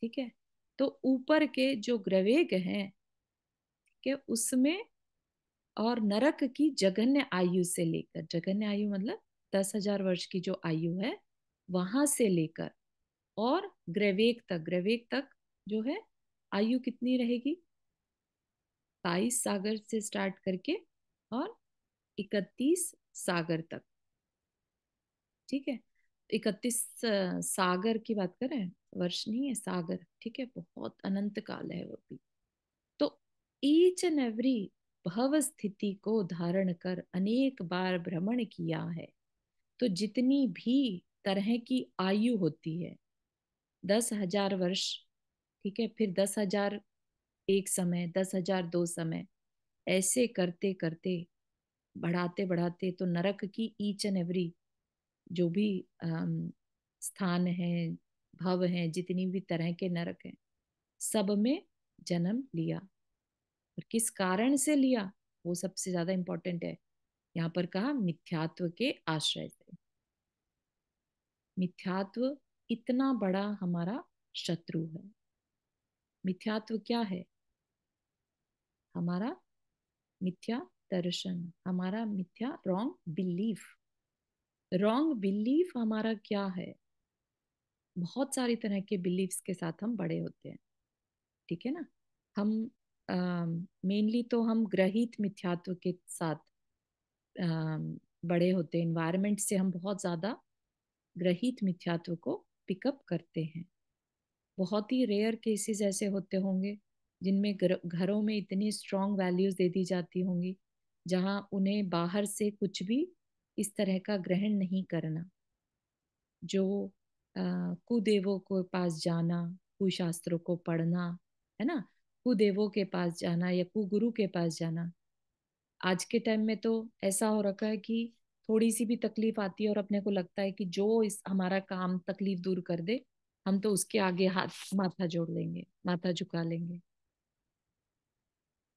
Speaker 1: ठीक है तो ऊपर के जो ग्रवेक हैं ठीक है उसमें और नरक की जघन्य आयु से लेकर जघन्य आयु मतलब दस हजार वर्ष की जो आयु है वहां से लेकर और ग्रेवेक तक ग्रेवेक तक जो है आयु कितनी रहेगी बाईस सागर से स्टार्ट करके और इकतीस सागर तक ठीक है इकतीस सागर की बात करें वर्ष नहीं है सागर ठीक है बहुत अनंत काल है वो भी तो ईच एंड एवरी भव स्थिति को धारण कर अनेक बार भ्रमण किया है तो जितनी भी तरह की आयु होती है दस हजार वर्ष ठीक है फिर दस हजार एक समय दस हजार दो समय ऐसे करते करते बढ़ाते बढ़ाते तो नरक की ईच एंड एवरी जो भी आम, स्थान है भव हैं जितनी भी तरह के नरक हैं सब में जन्म लिया और किस कारण से लिया वो सबसे ज्यादा इंपॉर्टेंट है यहाँ पर कहा मिथ्यात्व के आश्रय से मिथ्यात्व इतना बड़ा हमारा शत्रु है मिथ्यात्व क्या है हमारा मिथ्या दर्शन हमारा मिथ्या रॉन्ग बिलीफ रॉन्ग बिलीफ हमारा क्या है बहुत सारी तरह के बिलीफ्स के साथ हम बड़े होते हैं ठीक है ना हम मेनली uh, तो हम ग्रहित मिथ्यात्व के साथ uh, बड़े होते हैं इन्वायरमेंट से हम बहुत ज़्यादा ग्रहित मिथ्यात्व को पिकअप करते हैं बहुत ही रेयर केसेस ऐसे होते होंगे जिनमें घरों में इतनी स्ट्रॉन्ग वैल्यूज दे दी जाती होंगी जहाँ उन्हें बाहर से कुछ भी इस तरह का ग्रहण नहीं करना जो कुदेवों के पास जाना कुशास्त्रों को पढ़ना है ना कुदेवों के पास जाना या कुगुरु के पास जाना आज के टाइम में तो ऐसा हो रखा है कि थोड़ी सी भी तकलीफ आती है और अपने को लगता है कि जो इस हमारा काम तकलीफ दूर कर दे हम तो उसके आगे हाथ माथा जोड़ लेंगे माथा झुका लेंगे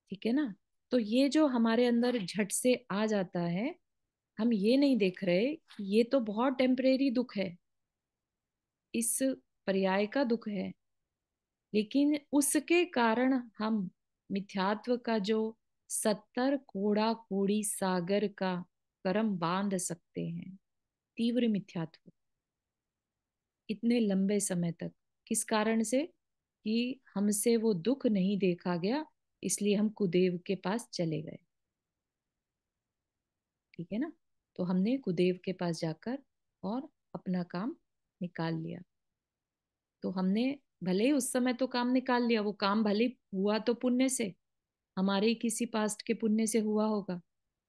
Speaker 1: ठीक है ना तो ये जो हमारे अंदर झट से आ जाता है हम ये नहीं देख रहे ये तो बहुत टेम्परेरी दुख है इस पर्याय का दुख है लेकिन उसके कारण हम मिथ्यात्व का जो सत्तर कोड़ा कोड़ी सागर का कर्म बांध सकते हैं तीव्र मिथ्यात्व इतने लंबे समय तक किस कारण से कि हमसे वो दुख नहीं देखा गया इसलिए हम कुदेव के पास चले गए ठीक है ना तो हमने कुदेव के पास जाकर और अपना काम निकाल लिया तो हमने भले ही उस समय तो काम निकाल लिया वो काम भले हुआ तो पुण्य से हमारे ही किसी पास्ट के पुण्य से हुआ होगा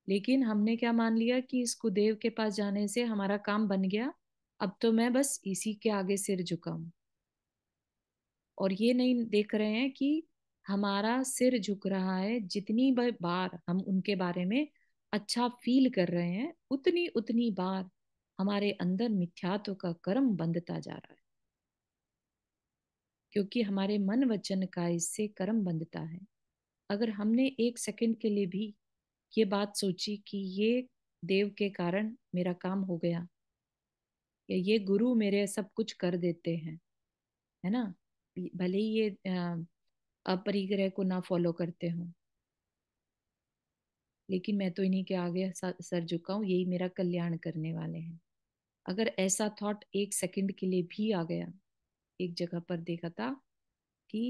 Speaker 1: लेकिन हमने क्या मान लिया कि इस कुदेव के पास जाने से हमारा काम बन गया अब तो मैं बस इसी के आगे सिर झुकाऊ और ये नहीं देख रहे हैं कि हमारा सिर झुक रहा है जितनी बार हम उनके बारे में अच्छा फील कर रहे हैं उतनी उतनी बार हमारे अंदर मिथ्यात्व का कर्म बंधता जा रहा है क्योंकि हमारे मन वचन का इससे कर्म बंधता है अगर हमने एक सेकंड के लिए भी ये बात सोची कि ये देव के कारण मेरा काम हो गया या ये गुरु मेरे सब कुछ कर देते हैं है ना भले ही ये अपरिग्रह को ना फॉलो करते हों लेकिन मैं तो इन्हीं के आगे सर झुकाऊं यही मेरा कल्याण करने वाले हैं अगर ऐसा थॉट एक सेकंड के लिए भी आ गया एक जगह पर देखा था कि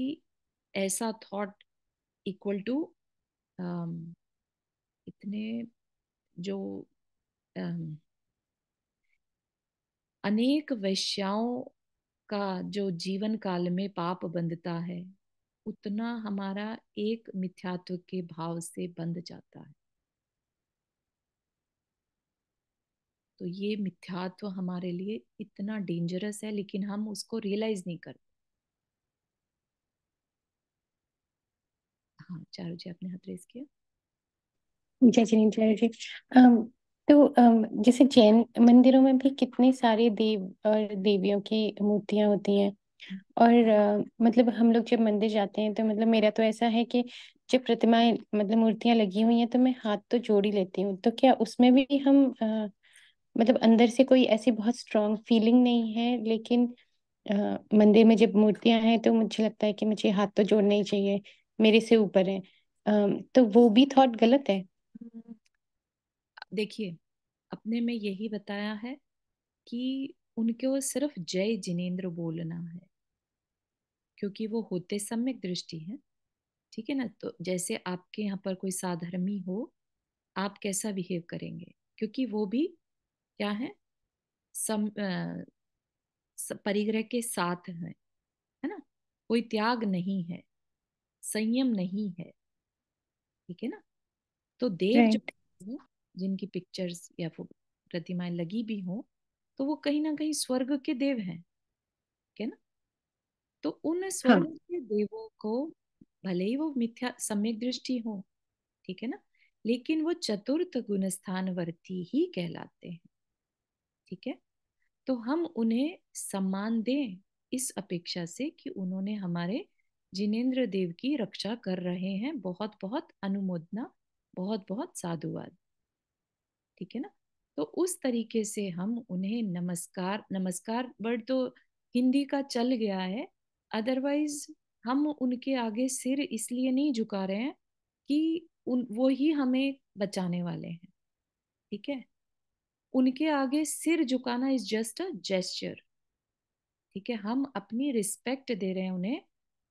Speaker 1: ऐसा थॉट इक्वल टू इतने जो um, अनेक वैश्याओं का जो जीवन काल में पाप बंधता है उतना हमारा एक मिथ्यात्व के भाव से बंध जाता है तो ये मिथ्यात्व हमारे लिए इतना डेंजरस है लेकिन हम उसको रियलाइज नहीं करते हाँ चारू जी आपने हाथ रेस किया
Speaker 4: जय जी चारू जी तो जैसे जैन मंदिरों में भी कितने सारे देव और देवियों की मूर्तियां होती हैं हाँ। और मतलब हम लोग जब मंदिर जाते हैं तो मतलब मेरा तो ऐसा है कि जब प्रतिमाएं मतलब मूर्तियां लगी हुई हैं तो मैं हाथ तो जोड़ ही लेती हूँ तो क्या उसमें भी हम uh, मतलब अंदर से कोई ऐसी बहुत स्ट्रांग फीलिंग नहीं है लेकिन आ, मंदिर में जब मूर्तियां हैं तो मुझे लगता है कि मुझे हाथ तो जोड़ना ही चाहिए मेरे से ऊपर है आ, तो वो भी थॉट गलत है
Speaker 1: देखिए अपने में यही बताया है कि उनको सिर्फ जय जिनेन्द्र बोलना है क्योंकि वो होते सम्यक दृष्टि है ठीक है ना तो जैसे आपके यहाँ पर कोई साधर्मी हो आप कैसा बिहेव करेंगे क्योंकि वो भी क्या है सम परिग्रह के साथ है है ना कोई त्याग नहीं है संयम नहीं है ठीक है ना तो देव जो जिनकी पिक्चर्स या प्रतिमाएं लगी भी हो तो वो कहीं ना कहीं स्वर्ग के देव हैं ठीक है ना तो उन स्वर्ग हाँ. के देवों को भले ही वो मिथ्या सम्यक दृष्टि हो ठीक है ना लेकिन वो चतुर्थ गुणस्थानवर्ती ही कहलाते हैं ठीक है तो हम उन्हें सम्मान दें इस अपेक्षा से कि उन्होंने हमारे जिनेन्द्र देव की रक्षा कर रहे हैं बहुत बहुत अनुमोदना बहुत बहुत साधुवाद ठीक है ना तो उस तरीके से हम उन्हें नमस्कार नमस्कार वर्ड तो हिंदी का चल गया है अदरवाइज हम उनके आगे सिर इसलिए नहीं झुका रहे हैं कि उन वो ही हमें बचाने वाले हैं ठीक है उनके आगे सिर झुकाना इज जस्ट अ जेस्चर ठीक है हम अपनी रिस्पेक्ट दे रहे हैं उन्हें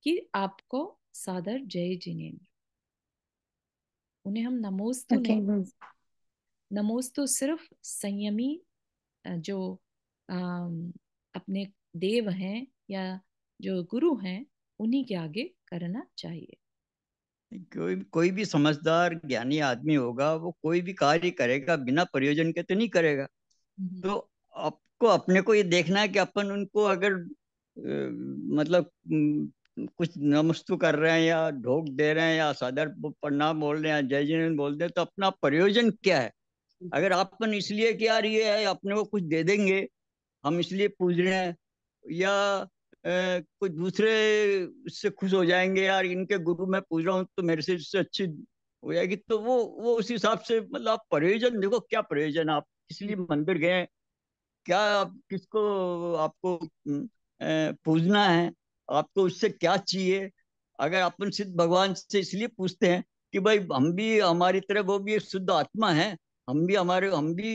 Speaker 1: कि आपको सादर जय जिनेन्द्र उन्हें हम नमोज तो okay. नहीं नमोज तो सिर्फ संयमी जो आ, अपने देव हैं या जो गुरु हैं उन्हीं के आगे करना
Speaker 3: चाहिए कोई कोई भी समझदार ज्ञानी आदमी होगा वो कोई भी कार्य करेगा बिना प्रयोजन के तो नहीं करेगा हम्म। तो आपको अपने को ये देखना है कि अपन उनको अगर मतलब कुछ नमस्तु कर रहे हैं या ढोक दे रहे हैं या सदर प्रणाम बोल रहे हैं जय जिन बोल रहे हैं तो अपना प्रयोजन क्या है अगर आपन इसलिए क्या रही है अपने को कुछ दे देंगे हम इसलिए पूज रहे हैं या कोई दूसरे से खुश हो जाएंगे यार इनके गुरु मैं पूछ रहा हूँ तो मेरे से इससे अच्छी हो जाएगी तो वो वो उस हिसाब से मतलब आप प्रयोजन देखो क्या प्रयोजन आप किस लिए मंदिर गए क्या आप किसको आपको पूजना है आपको उससे क्या चाहिए अगर अपन सिद्ध भगवान से इसलिए पूछते हैं कि भाई हम भी हमारी तरह वो भी एक शुद्ध आत्मा है हम भी हमारे हम भी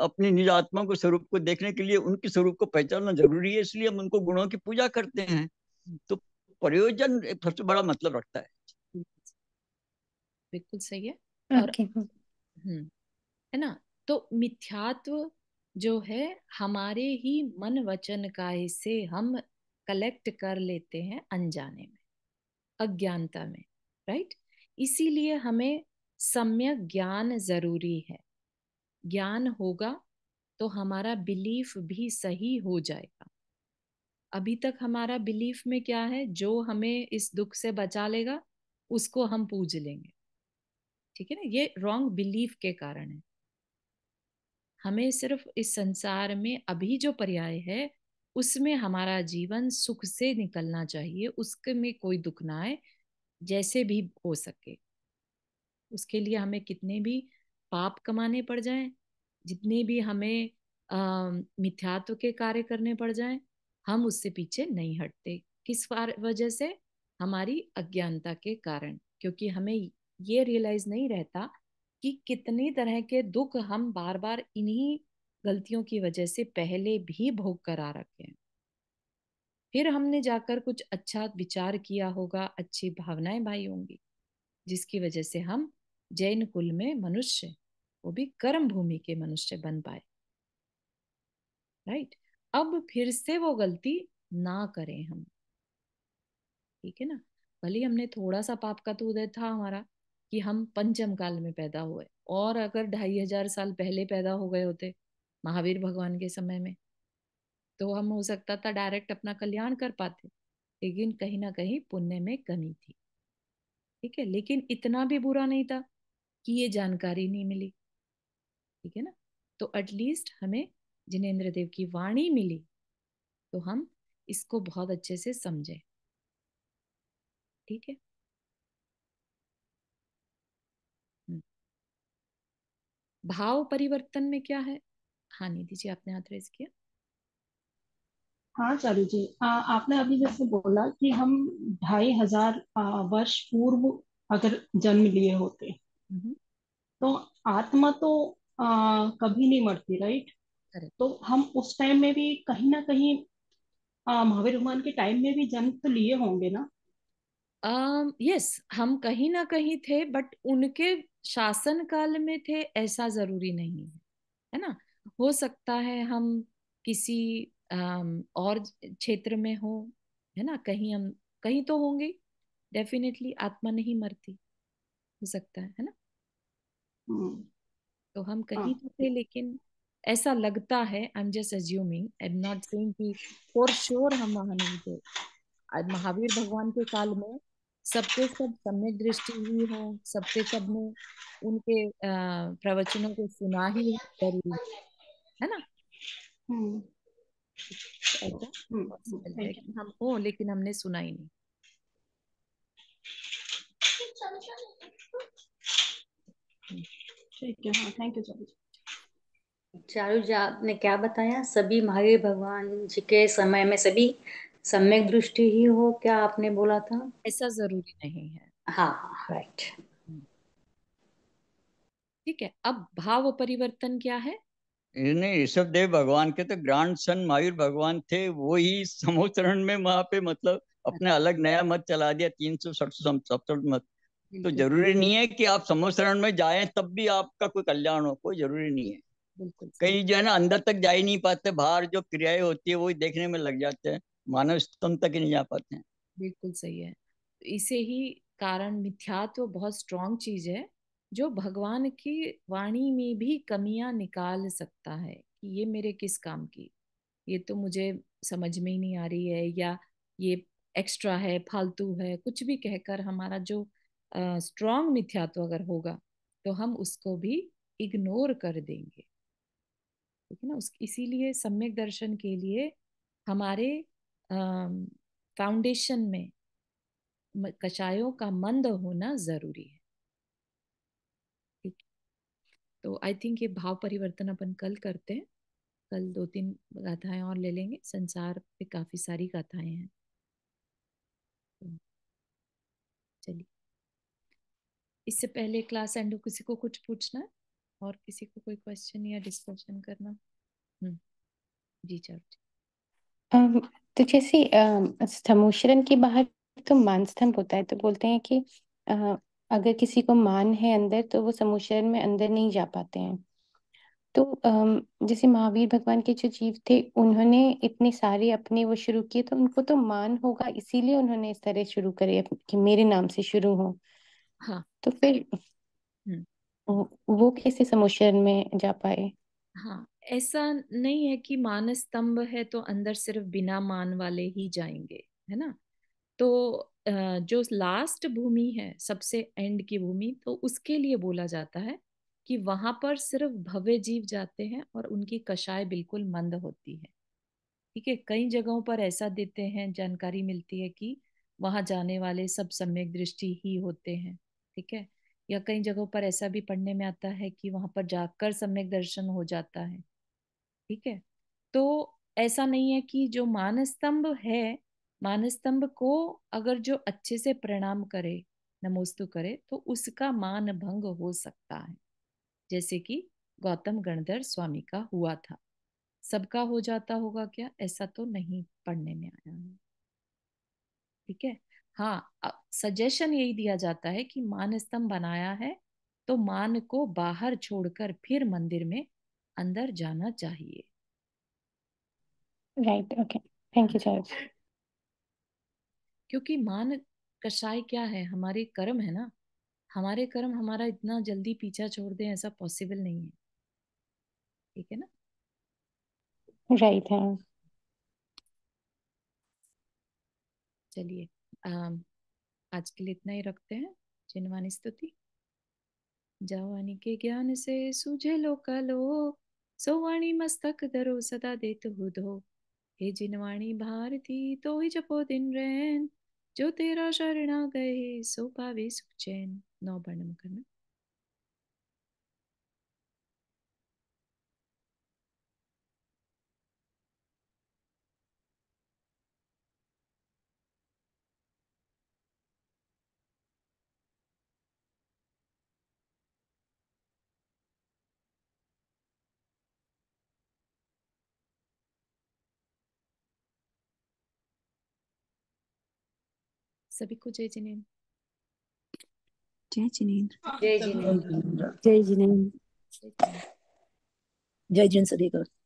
Speaker 3: अपनी निज आत्मा को स्वरूप को देखने के लिए उनके स्वरूप को पहचानना जरूरी है इसलिए हम उनको गुणों की पूजा करते हैं तो प्रयोजन सबसे बड़ा मतलब रखता है
Speaker 1: बिल्कुल सही है
Speaker 2: और okay. हम्म,
Speaker 1: है ना तो मिथ्यात्व जो है हमारे ही मन वचन का हिस्से हम कलेक्ट कर लेते हैं अनजाने में अज्ञानता में राइट इसीलिए हमें सम्यक ज्ञान जरूरी है ज्ञान होगा तो हमारा बिलीफ भी सही हो जाएगा अभी तक हमारा बिलीफ में क्या है जो हमें इस दुख से बचा लेगा उसको हम पूज लेंगे ठीक है ना ये रॉन्ग बिलीफ के कारण है हमें सिर्फ इस संसार में अभी जो पर्याय है उसमें हमारा जीवन सुख से निकलना चाहिए उसके में कोई दुख ना आए जैसे भी हो सके उसके लिए हमें कितने भी पाप कमाने पड़ जाए जितने भी हमें मिथ्यात्व के कार्य करने पड़ जाए हम उससे पीछे नहीं हटते किस वजह से हमारी अज्ञानता के कारण क्योंकि हमें ये रियलाइज नहीं रहता कि कितनी तरह के दुख हम बार बार इन्हीं गलतियों की वजह से पहले भी भोग कर आ रखे हैं फिर हमने जाकर कुछ अच्छा विचार किया होगा अच्छी भावनाएं भाई होंगी जिसकी वजह से हम जैन कुल में मनुष्य वो भी कर्म भूमि के मनुष्य बन पाए राइट अब फिर से वो गलती ना करें हम ठीक है ना भले हमने थोड़ा सा पाप का तो उदय था हमारा कि हम पंचम काल में पैदा हुए और अगर ढाई हजार साल पहले पैदा हो गए होते महावीर भगवान के समय में तो हम हो सकता था डायरेक्ट अपना कल्याण कर पाते लेकिन कहीं ना कहीं पुण्य में कमी थी ठीक है लेकिन इतना भी बुरा नहीं था कि ये जानकारी नहीं मिली ठीक है ना तो एटलीस्ट हमें जिनेन्द्र देव की वाणी मिली तो हम इसको बहुत अच्छे से समझे ठीक है हम्म। भाव परिवर्तन में क्या है हाँ निधि जी आपने हाथ रेस किया
Speaker 2: हाँ चारू जी आ, आपने अभी जैसे बोला कि हम ढाई हजार वर्ष पूर्व अगर जन्म लिए होते हम्म। तो आत्मा तो आ, कभी नहीं मरती राइट तो हम उस टाइम में भी कहीं ना कहीं
Speaker 1: महावीर भगवान के टाइम में भी जन्म तो लिए होंगे ना uh, yes, हम कहीं ना कहीं थे बट उनके शासन काल में थे ऐसा जरूरी नहीं है है ना हो सकता है हम किसी uh, और क्षेत्र में हो है ना कहीं हम कहीं तो होंगे डेफिनेटली आत्मा नहीं मरती हो सकता है है ना हम्म। तो हम कहीं हाँ। तो थे लेकिन ऐसा लगता है I am just assuming I am not saying कि फॉर श्योर हम वहां नहीं थे महावीर भगवान के काल में सबके सब सम्यक दृष्टि हुई है सबके सब ने उनके प्रवचनों को सुना ही है ना हम्म। हम्म, हम हो लेकिन हमने सुना ही नहीं
Speaker 2: हाँ, चारू जी आपने क्या बताया सभी महावीर भगवान जी के समय में सभी सम्यक दृष्टि ही हो क्या आपने बोला था ऐसा जरूरी नहीं है
Speaker 3: हाँ राइट
Speaker 1: ठीक है अब भाव परिवर्तन क्या है
Speaker 3: नहीं ऋषभ देव भगवान के तो ग्रांड सन मायूर भगवान थे वो ही समोचरण में वहां पे मतलब अपने अलग नया मत चला दिया तीन सौ सड़सौ सड़सठ मत तो जरूरी नहीं है कि आप समोसरण में जाए तब भी आपका कोई कल्याण हो कोई जरूरी नहीं है कई जो है ना अंदर तक जा ही नहीं पाते बाहर जो क्रियाएं होती है वो देखने में लग जाते हैं मानव स्तम तक ही नहीं जा पाते हैं बिल्कुल सही है
Speaker 1: इसे ही कारण मिथ्यात्व बहुत स्ट्रॉन्ग चीज है जो भगवान की वाणी में भी कमियां निकाल सकता है कि ये मेरे किस काम की ये तो मुझे समझ में ही नहीं आ रही है या ये एक्स्ट्रा है फालतू है कुछ भी कहकर हमारा जो स्ट्रॉन्ग मिथ्यात्व तो अगर होगा तो हम उसको भी इग्नोर कर देंगे ठीक है ना उस इसीलिए सम्यक दर्शन के लिए हमारे फाउंडेशन में कषायों का मंद होना जरूरी है ठीक तो आई थिंक ये भाव परिवर्तन अपन कल करते हैं कल दो तीन गाथाएं और ले लेंगे संसार पे काफी सारी गाथाएं हैं तो चलिए इससे पहले क्लास एंड हो किसी को कुछ पूछना है और किसी को कोई क्वेश्चन या डिस्कशन करना
Speaker 2: हम्म।
Speaker 1: जी
Speaker 4: जरूर तो जैसे स्थमोशरण के बाहर तो मान स्तंभ होता है तो बोलते हैं कि आ, अगर किसी को मान है अंदर तो वो समोशरण में अंदर नहीं जा पाते हैं तो जैसे महावीर भगवान के जो जीव थे उन्होंने इतने सारे अपने वो शुरू किए तो उनको तो मान होगा इसीलिए उन्होंने इस तरह शुरू करे कि मेरे नाम से शुरू हो हाँ तो फिर हम्म। वो, कैसे समुशन में जा पाए
Speaker 1: हाँ ऐसा नहीं है कि मान स्तंभ है तो अंदर सिर्फ बिना मान वाले ही जाएंगे है ना तो जो लास्ट भूमि है सबसे एंड की भूमि तो उसके लिए बोला जाता है कि वहां पर सिर्फ भव्य जीव जाते हैं और उनकी कषाय बिल्कुल मंद होती है ठीक है कई जगहों पर ऐसा देते हैं जानकारी मिलती है कि वहां जाने वाले सब सम्यक दृष्टि ही होते हैं ठीक है या कई जगहों पर ऐसा भी पढ़ने में आता है कि वहां पर जाकर सम्यक दर्शन हो जाता है ठीक है तो ऐसा नहीं है कि जो मानस्तंभ है मानस्तंभ को अगर जो अच्छे से प्रणाम करे नमोस्तु करे तो उसका मान भंग हो सकता है जैसे कि गौतम गणधर स्वामी का हुआ था सबका हो जाता होगा क्या ऐसा तो नहीं पढ़ने में आया है ठीक है हाँ सजेशन यही दिया जाता है कि मान स्तंभ बनाया है तो मान को बाहर छोड़कर फिर मंदिर में अंदर जाना चाहिए
Speaker 4: right okay thank you sir
Speaker 1: क्योंकि मान कषाय क्या है हमारे कर्म है ना हमारे कर्म हमारा इतना जल्दी पीछा छोड़ दे ऐसा पॉसिबल नहीं है ठीक है ना राइट है हाँ। चलिए आज के लिए इतना ही रखते हैं चिनवानी स्तुति जवानी के ज्ञान से सूझे लो कलो सोवाणी मस्तक धरो सदा देत हुदो हे जिनवाणी भारती तो ही जपो दिन रैन जो तेरा शरणा गए सो पावे सुचैन नौ वर्णम करना सभी को जय जिनेन
Speaker 2: जय जिनेन्द्र जय जिनेन्द्र जय जिनेन्द्र जय जिन को